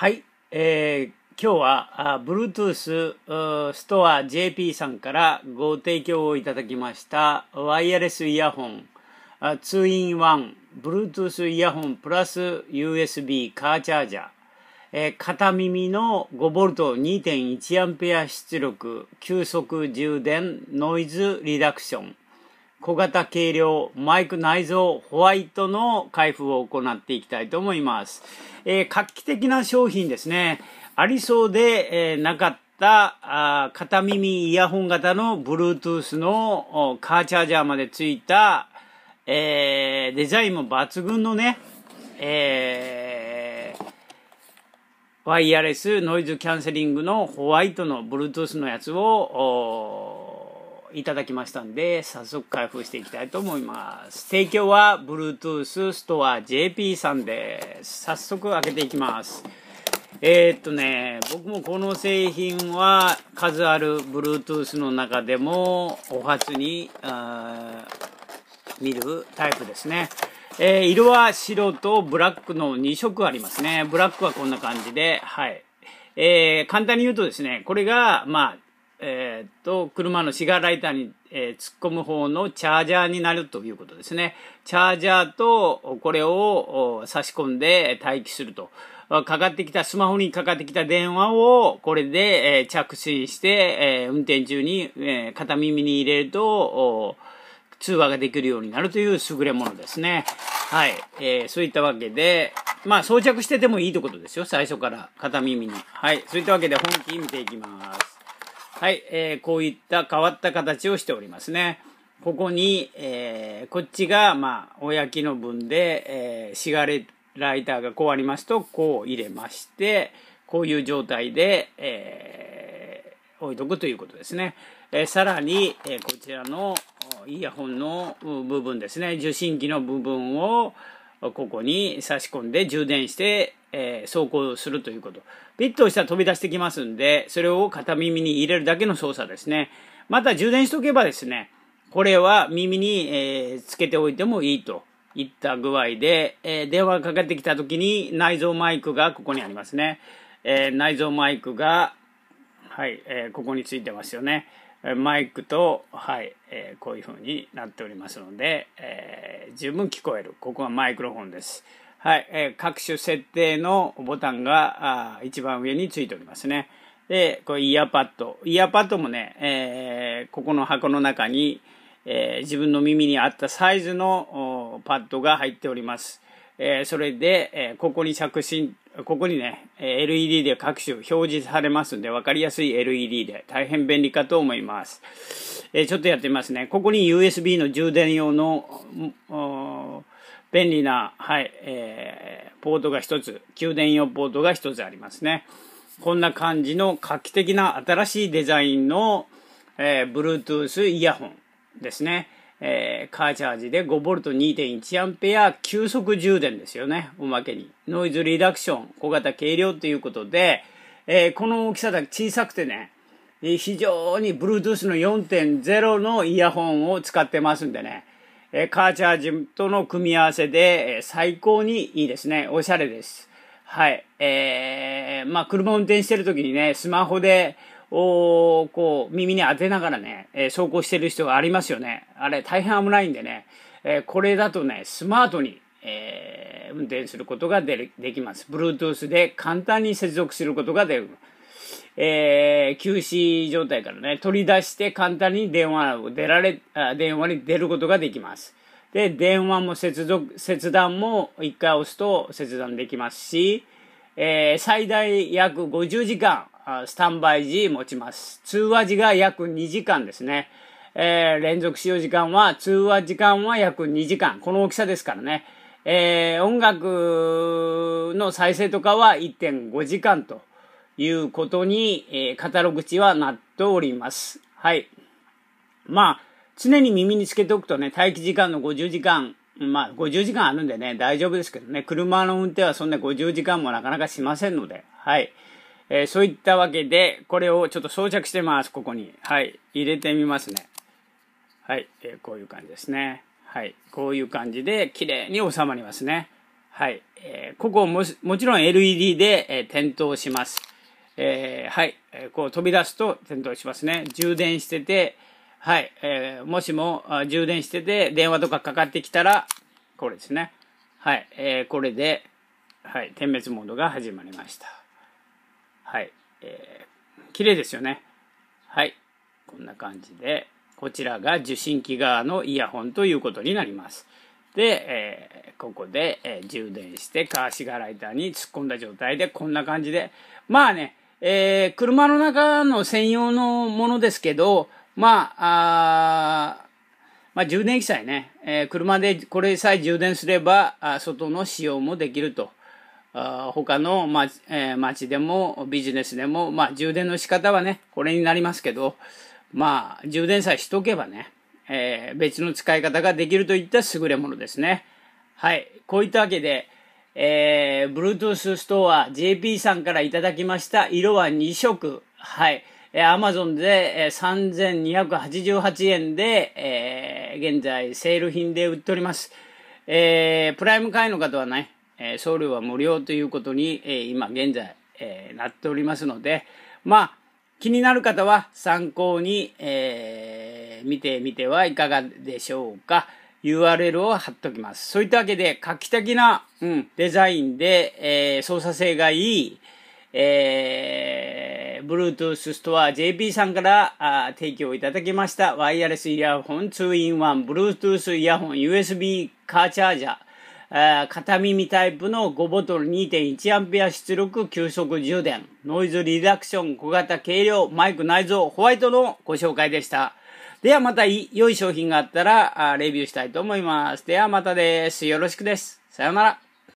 はい、えー、今日はあ Bluetooth ストア JP さんからご提供をいただきましたワイヤレスイヤホン 2-in-1 Bluetooth イヤホンプラス USB カーチャージャーえー、片耳の 5V2.1A 出力急速充電ノイズリダクション小型軽量、マイク内蔵、ホワイトの開封を行っていきたいと思います。えー、画期的な商品ですね。ありそうで、えー、なかったあ片耳イヤホン型の Bluetooth のカーチャージャーまでついた、えー、デザインも抜群のね、えワイヤレスノイズキャンセリングのホワイトの Bluetooth のやつをいただきましたんで、早速開封していきたいと思います。提供は Bluetooth ストア JP さんです。早速開けていきます。えー、っとね、僕もこの製品は数ある Bluetooth の中でもお初に見るタイプですね。えー、色は白とブラックの2色ありますね。ブラックはこんな感じで、はい。えー、簡単に言うとですね、これが、まあ、えー、っと、車のシガーライターに、えー、突っ込む方のチャージャーになるということですね。チャージャーと、これを差し込んで待機すると。かかってきた、スマホにかかってきた電話を、これで、えー、着信して、えー、運転中に、えー、片耳に入れると、通話ができるようになるという優れものですね。はい。えー、そういったわけで、まあ装着しててもいいということですよ。最初から片耳に。はい。そういったわけで本気見ていきます。はい、えー、こういった変わった形をしておりますね。ここに、えー、こっちが、まあ、おやきの分で、えー、シガレライターがこうありますと、こう入れまして、こういう状態で、えー、置いとくということですね。えー、さらに、えー、こちらのイヤホンの部分ですね、受信機の部分を、ここに差し込んで充電して、えー、走行するということ。ピッと押したら飛び出してきますんで、それを片耳に入れるだけの操作ですね。また充電しとけばですね、これは耳に、えー、つけておいてもいいといった具合で、えー、電話がかかってきた時に内蔵マイクがここにありますね。え内蔵マイクが、はい、えここについてますよね。マイクと、はい、えー、こういう風になっておりますので、えー、十分聞こえる。ここはマイクロフォンです。はい、えー、各種設定のボタンがあ一番上についておりますね。で、これイヤーパッド。イヤーパッドもね、えー、ここの箱の中に、えー、自分の耳に合ったサイズのパッドが入っております。えー、それで、えー、ここに着信、ここにね、LED で各種表示されますんで、わかりやすい LED で大変便利かと思います。えー、ちょっとやってみますね。ここに USB の充電用の、便利な、はい、えー、ポートが1つ、給電用ポートが1つありますね。こんな感じの画期的な新しいデザインの、えー、Bluetooth イヤホンですね。えー、カーチャージで 5V2.1A 急速充電ですよね。おまけに。ノイズリダクション、小型軽量ということで、えー、この大きさだけ小さくてね、非常に Bluetooth の4.0のイヤホンを使ってますんでね、えー、カーチャージとの組み合わせで、えー、最高にいいですね。おしゃれです。はい。えー、まあ、車運転してる時にね、スマホでを、こう、耳に当てながらね、えー、走行してる人がありますよね。あれ、大変危ないんでね、えー、これだとね、スマートに、えー、運転することができます。Bluetooth で簡単に接続することができる。えー、休止状態からね、取り出して簡単に電話を出られ、電話に出ることができます。で、電話も接続、切断も一回押すと切断できますし、えー、最大約50時間、スタンバイ時持ちます。通話時が約2時間ですね。えー、連続使用時間は、通話時間は約2時間。この大きさですからね。えー、音楽の再生とかは1.5時間ということに、えー、カタログ値はなっております。はい。まあ、常に耳につけておくとね、待機時間の50時間、まあ、50時間あるんでね、大丈夫ですけどね、車の運転はそんな50時間もなかなかしませんので、はい。えー、そういったわけで、これをちょっと装着してます、ここに。はい、入れてみますね。はい、えー、こういう感じですね。はい、こういう感じで、綺麗に収まりますね。はい、えー、ここも、もちろん LED で、えー、点灯します。えー、はい、えー、こう飛び出すと点灯しますね。充電してて、はい、えー、もしも充電してて電話とかかかってきたら、これですね。はい、えー、これで、はい、点滅モードが始まりました。はい。えー、綺麗ですよね。はい。こんな感じで、こちらが受信機側のイヤホンということになります。で、えー、ここで、えー、充電してカーシガライターに突っ込んだ状態でこんな感じで、まあね、えー、車の中の専用のものですけど、まあ、あまあ、充電器さえね、え車でこれさえ充電すればあ、外の使用もできると他の街、えー、でもビジネスでも、まあ、充電の仕方はね、これになりますけど、まあ、充電さえしとけばね、えー、別の使い方ができるといった優れものですね。はい。こういったわけで、えー、Bluetooth ストア JP さんからいただきました色は2色。はい。えアマゾンで、3288円で、えー、現在セール品で売っております。えー、プライム会員の方はね、えー、送料は無料ということに、えー、今現在、えー、なっておりますので、まあ、気になる方は参考に、えー、見てみてはいかがでしょうか。URL を貼っときます。そういったわけで、画期的な、うん、デザインで、えー、操作性がいい、えー、Bluetooth ストア JP さんからあ提供いただきました。ワイヤレスイヤホン 2-in-1 Bluetooth イヤホン USB カーチャージャー。片耳タイプの5ボトル2 1アンペア出力急速充電、ノイズリダクション、小型軽量、マイク内蔵、ホワイトのご紹介でした。ではまた良い商品があったらレビューしたいと思います。ではまたです。よろしくです。さようなら。